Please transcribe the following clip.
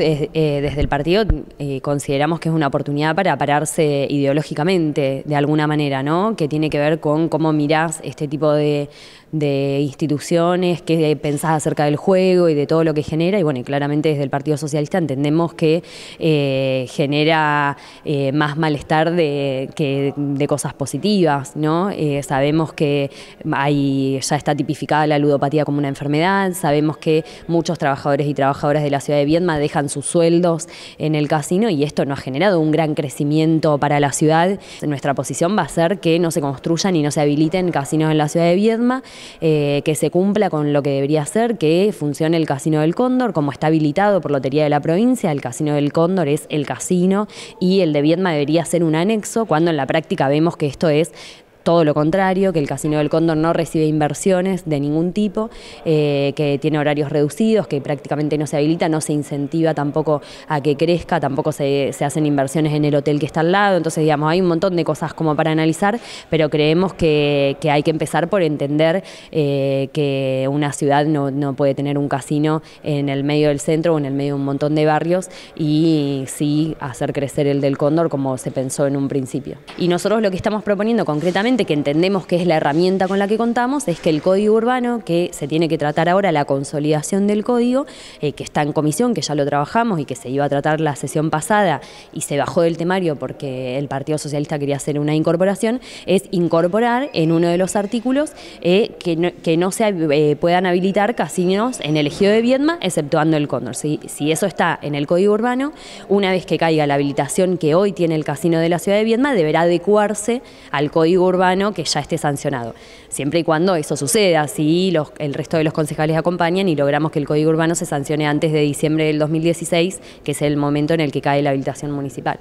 Eh, desde, el partido eh, consideramos que es una oportunidad para pararse ideológicamente, de alguna manera, ¿no? Que tiene que ver con cómo mirás este tipo de, instituciones, qué pensás acerca del juego y de todo lo que genera. Y bueno, claramente desde el Partido Socialista entendemos que eh, genera más malestar de, que de cosas positivas, ¿no? sabemos que hay, ya está tipificada la ludopatía como una enfermedad, sabemos que muchos trabajadores y trabajadoras de la ciudad de Viedma dejan sus sueldos en el casino y esto no ha generado un gran crecimiento para la ciudad. Nuestra posición va a ser que no se construyan y no se habiliten casinos en la ciudad de Viedma, eh, que se cumpla con lo que debería ser, que funcione el Casino del Cóndor como está habilitado por Lotería de la Provincia. El Casino del Cóndor es el casino y el de Viedma debería ser un anexo, cuando en la práctica vemos que esto es todo lo contrario, que el Casino del Cóndor no recibe inversiones de ningún tipo, eh, que tiene horarios reducidos, que prácticamente no se habilita, no se incentiva tampoco a que crezca, tampoco se, hacen inversiones en el hotel que está al lado, entonces digamos, hay un montón de cosas como para analizar, pero creemos que, hay que empezar por entender eh, que una ciudad no, no puede tener un casino en el medio del centro o en el medio de un montón de barrios y sí hacer crecer el del Cóndor como se pensó en un principio. Y nosotros lo que estamos proponiendo concretamente que entendemos que es la herramienta con la que contamos es que el código urbano, que se tiene que tratar ahora la consolidación del código, eh, que está en comisión, que ya lo trabajamos y que se iba a tratar la sesión pasada y se bajó del temario porque el Partido Socialista quería hacer una incorporación, es incorporar en uno de los artículos eh, que, no, se eh, puedan habilitar casinos en el ejido de Viedma, exceptuando el cóndor. Si, si eso está en el código urbano, una vez que caiga la habilitación que hoy tiene el casino de la ciudad de Viedma, deberá adecuarse al código urbano que ya esté sancionado. Siempre y cuando eso suceda, si el resto de los concejales acompañan y logramos que el Código Urbano se sancione antes de diciembre del 2016, que es el momento en el que cae la habilitación municipal.